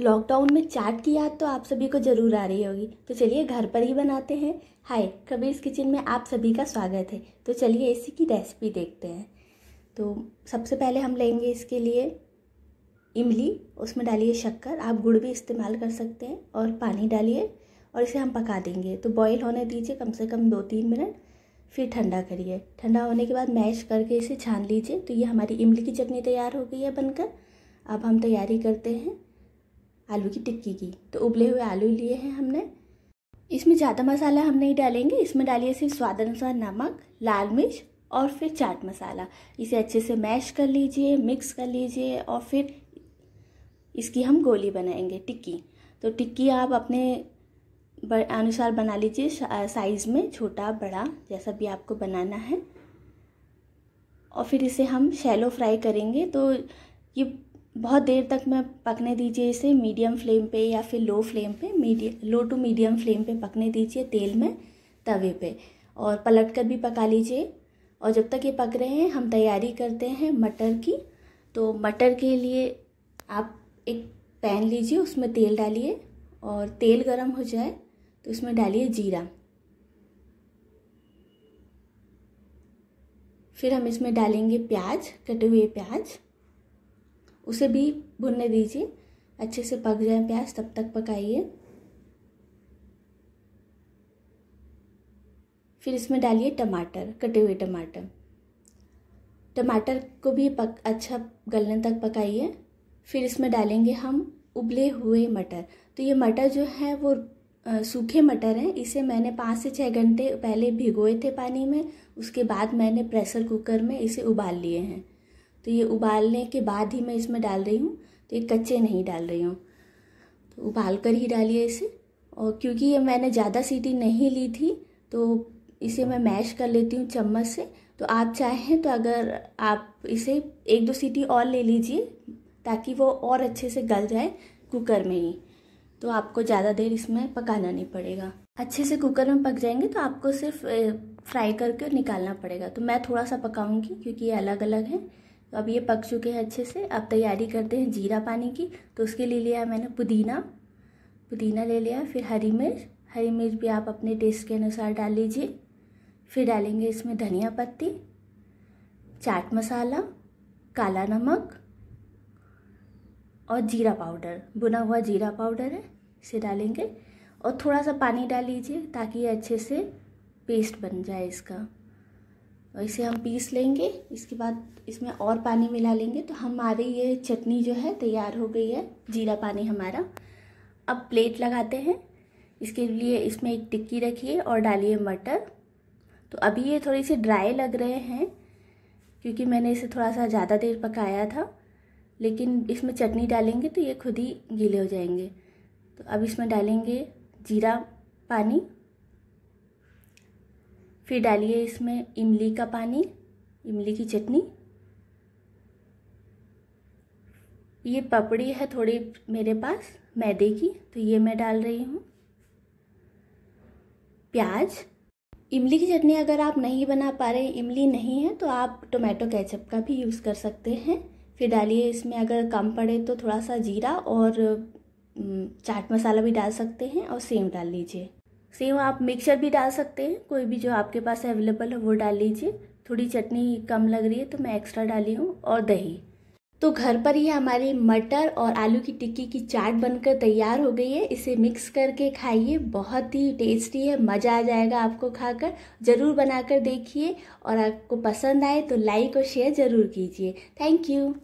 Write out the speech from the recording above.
lockdown में चाट की याद तो आप सभी को ज़रूर आ रही होगी तो चलिए घर पर ही बनाते हैं हाय कबीर्स किचन में आप सभी का स्वागत है तो चलिए इसी की रेसिपी देखते हैं तो सबसे पहले हम लेंगे इसके लिए इमली उसमें डालिए शक्कर आप गुड़ भी इस्तेमाल कर सकते हैं और पानी डालिए और इसे हम पका देंगे तो बॉईल होने दीजिए कम से कम दो तीन मिनट फिर ठंडा करिए ठंडा होने के बाद मैश करके इसे छान लीजिए तो ये हमारी इमली की चटनी तैयार हो गई है बनकर अब हम तैयारी करते हैं आलू की टिक्की की तो उबले हुए आलू लिए हैं हमने इसमें ज़्यादा मसाला हम नहीं डालेंगे इसमें डालिए सिर्फ स्वाद अनुसार नमक लाल मिर्च और फिर चाट मसाला इसे अच्छे से मैश कर लीजिए मिक्स कर लीजिए और फिर इसकी हम गोली बनाएंगे टिक्की तो टिक्की आप अपने अनुसार बना लीजिए साइज़ में छोटा बड़ा जैसा भी आपको बनाना है और फिर इसे हम शैलो फ्राई करेंगे तो ये बहुत देर तक मैं पकने दीजिए इसे मीडियम फ्लेम पे या फिर लो फ्लेम पे medium low to medium flame पे पकने दीजिए तेल में तवे पे और पलट कर भी पका लीजिए और जब तक ये पक रहे हैं हम तैयारी करते हैं मटर की तो मटर के लिए आप एक पैन लीजिए उसमें तेल डालिए और तेल गरम हो जाए तो इसमें डालिए जीरा फिर हम इसमें डालेंगे प्याज कटे हुए प्याज उसे भी भुनने दीजिए अच्छे से पक जाए प्याज तब तक पकाइए फिर इसमें डालिए टमाटर कटे हुए टमाटर टमाटर को भी पक अच्छा गलने तक पकाइए फिर इसमें डालेंगे हम उबले हुए मटर तो ये मटर जो है वो सूखे मटर हैं इसे मैंने पाँच से छः घंटे पहले भिगोए थे पानी में उसके बाद मैंने प्रेशर कुकर में इसे उबाल लिए हैं तो ये उबालने के बाद ही मैं इसमें डाल रही हूँ तो ये कच्चे नहीं डाल रही हूँ तो उबाल कर ही डालिए इसे और क्योंकि ये मैंने ज़्यादा सीटी नहीं ली थी तो इसे मैं मैश कर लेती हूँ चम्मच से तो आप चाहें तो अगर आप इसे एक दो सीटी और ले लीजिए ताकि वो और अच्छे से गल जाए कुकर में ही तो आपको ज़्यादा देर इसमें पकाना नहीं पड़ेगा अच्छे से कुकर में पक जाएंगे तो आपको सिर्फ फ्राई करके निकालना पड़ेगा तो मैं थोड़ा सा पकाऊंगी क्योंकि ये अलग अलग है तो अब ये पक चुके हैं अच्छे से अब तैयारी करते हैं जीरा पानी की तो उसके लिए लिया है मैंने पुदीना पुदीना ले लिया फिर हरी मिर्च हरी मिर्च भी आप अपने टेस्ट के अनुसार डाल लीजिए फिर डालेंगे इसमें धनिया पत्ती चाट मसाला काला नमक और जीरा पाउडर बुना हुआ जीरा पाउडर है इसे डालेंगे और थोड़ा सा पानी डाल लीजिए ताकि ये अच्छे से पेस्ट बन जाए इसका इसे हम पीस लेंगे इसके बाद इसमें और पानी मिला लेंगे तो हमारी ये चटनी जो है तैयार हो गई है जीरा पानी हमारा अब प्लेट लगाते हैं इसके लिए इसमें एक टिक्की रखिए और डालिए मटर तो अभी ये थोड़ी सी ड्राई लग रहे हैं क्योंकि मैंने इसे थोड़ा सा ज़्यादा देर पकाया था लेकिन इसमें चटनी डालेंगे तो ये खुद ही गीले हो जाएंगे तो अब इसमें डालेंगे जीरा पानी फिर डालिए इसमें इमली का पानी इमली की चटनी ये पपड़ी है थोड़ी मेरे पास मैदे की तो ये मैं डाल रही हूँ प्याज इमली की चटनी अगर आप नहीं बना पा रहे इमली नहीं है तो आप टोमेटो केचप का भी यूज़ कर सकते हैं फिर डालिए इसमें अगर कम पड़े तो थोड़ा सा जीरा और चाट मसाला भी डाल सकते हैं और सेम डाल लीजिए सेम आप मिक्सचर भी डाल सकते हैं कोई भी जो आपके पास अवेलेबल हो वो डाल लीजिए थोड़ी चटनी कम लग रही है तो मैं एक्स्ट्रा डाली हूँ और दही तो घर पर ही हमारे मटर और आलू की टिक्की की चाट बनकर तैयार हो गई है इसे मिक्स करके खाइए बहुत ही टेस्टी है मज़ा आ जाएगा आपको खाकर ज़रूर बनाकर देखिए और आपको पसंद आए तो लाइक और शेयर ज़रूर कीजिए थैंक यू